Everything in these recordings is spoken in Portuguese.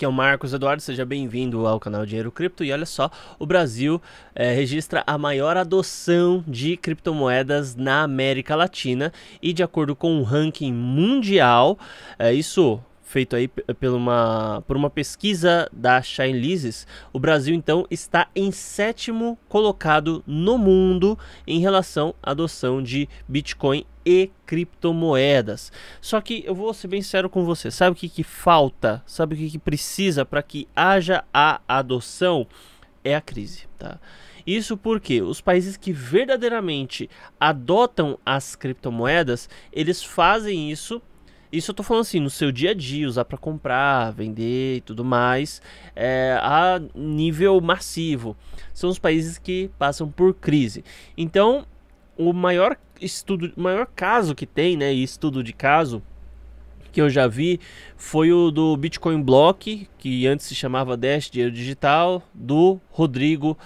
Aqui é o Marcos Eduardo, seja bem-vindo ao canal Dinheiro Cripto. E olha só, o Brasil é, registra a maior adoção de criptomoedas na América Latina e, de acordo com o um ranking mundial, é, isso feito aí por uma, por uma pesquisa da Chainlises, o Brasil então está em sétimo colocado no mundo em relação à adoção de Bitcoin e criptomoedas. Só que eu vou ser bem sério com você, sabe o que, que falta? Sabe o que, que precisa para que haja a adoção? É a crise, tá? Isso porque os países que verdadeiramente adotam as criptomoedas, eles fazem isso isso eu tô falando assim, no seu dia a dia, usar para comprar, vender e tudo mais, é, a nível massivo. São os países que passam por crise. Então, o maior estudo, maior caso que tem, né, estudo de caso que eu já vi foi o do Bitcoin Block, que antes se chamava Dash Dinheiro Digital, do Rodrigo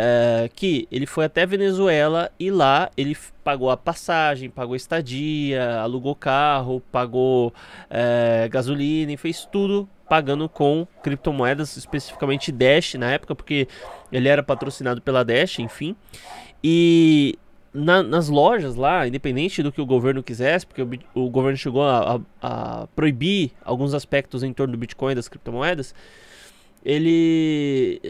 é, que ele foi até Venezuela e lá ele pagou a passagem, pagou estadia, alugou carro, pagou é, gasolina e fez tudo pagando com criptomoedas, especificamente Dash na época, porque ele era patrocinado pela Dash, enfim. E na, nas lojas lá, independente do que o governo quisesse, porque o, o governo chegou a, a, a proibir alguns aspectos em torno do Bitcoin e das criptomoedas, ele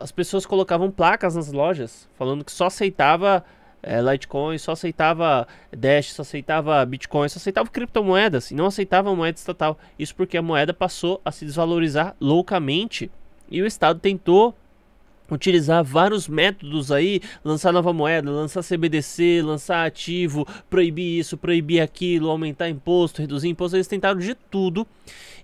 as pessoas colocavam placas nas lojas falando que só aceitava é, Litecoin, só aceitava Dash, só aceitava Bitcoin, só aceitava criptomoedas e não aceitava moeda estatal. Isso porque a moeda passou a se desvalorizar loucamente e o Estado tentou utilizar vários métodos aí, lançar nova moeda, lançar CBDC, lançar ativo, proibir isso, proibir aquilo, aumentar imposto, reduzir imposto, eles tentaram de tudo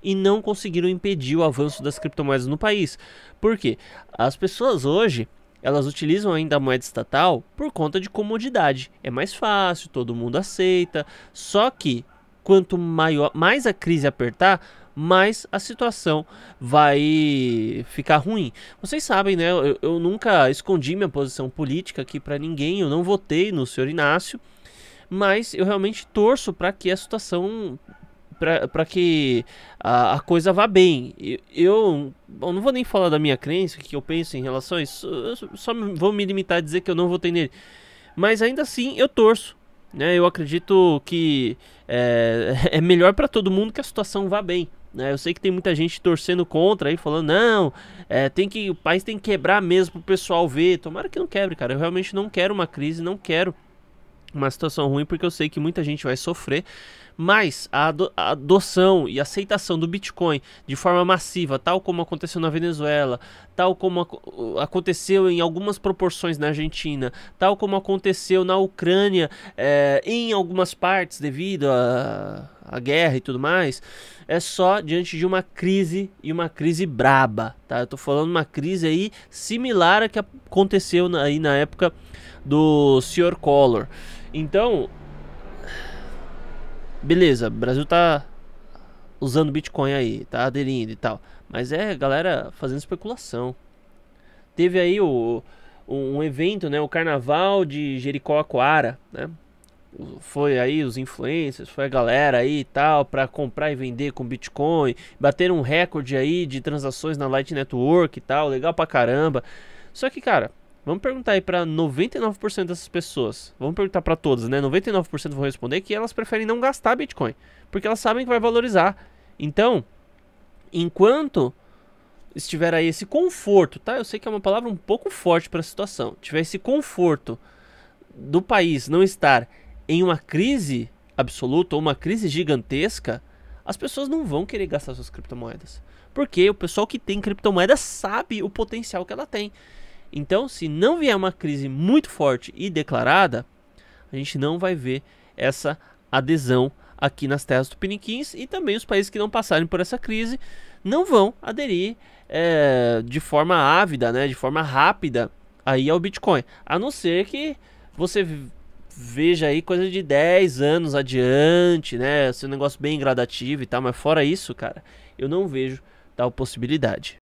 e não conseguiram impedir o avanço das criptomoedas no país. Por quê? As pessoas hoje elas utilizam ainda a moeda estatal por conta de comodidade. É mais fácil, todo mundo aceita. Só que quanto maior, mais a crise apertar, mas a situação vai ficar ruim. Vocês sabem, né? Eu, eu nunca escondi minha posição política aqui para ninguém, eu não votei no senhor Inácio, mas eu realmente torço para que a situação para que a, a, coisa vá bem. Eu, eu, eu, não vou nem falar da minha crença, que eu penso em relação a isso, eu só vou me limitar a dizer que eu não votei nele. Mas ainda assim, eu torço. Né? Eu acredito que é, é melhor para todo mundo que a situação vá bem. Né? Eu sei que tem muita gente torcendo contra aí, falando, não, é, tem que, o país tem que quebrar mesmo pro pessoal ver. Tomara que não quebre, cara. Eu realmente não quero uma crise, não quero uma situação ruim, porque eu sei que muita gente vai sofrer. Mas a, adoção e aceitação do Bitcoin de forma massiva, tal como aconteceu na Venezuela, tal como aconteceu em algumas proporções na Argentina, tal como aconteceu na Ucrânia, é, em algumas partes devido a, a guerra e tudo mais, é só diante de uma crise e uma crise braba, tá? Eu tô falando uma crise aí similar à que aconteceu na, aí na época do Sr. Collor. Então, beleza, o Brasil tá usando Bitcoin aí, tá aderindo e tal. Mas é galera fazendo especulação. Teve aí o, um evento, né, o Carnaval de Jericó Aquara, né? Foi aí os influencers, foi a galera aí e tal para comprar e vender com Bitcoin, bateram um recorde aí de transações na Light Network e tal, legal pra caramba. Só que, cara, Vamos perguntar aí para 99% dessas pessoas. Vamos perguntar para todas, né? 99% vão responder que elas preferem não gastar Bitcoin, porque elas sabem que vai valorizar. Então, enquanto estiver aí esse conforto, tá? Eu sei que é uma palavra um pouco forte para a situação. Tiver esse conforto do país não estar em uma crise absoluta ou uma crise gigantesca, as pessoas não vão querer gastar suas criptomoedas. Porque o pessoal que tem criptomoeda sabe o potencial que ela tem. Então, se não vier uma crise muito forte e declarada, a gente não vai ver essa adesão aqui nas terras tupiniquins e também os países que não passarem por essa crise não vão aderir é, de forma ávida, né, de forma rápida aí ao Bitcoin. A não ser que você veja aí coisa de 10 anos adiante, né? Ser um negócio bem gradativo e tal, mas fora isso, cara, eu não vejo tal possibilidade.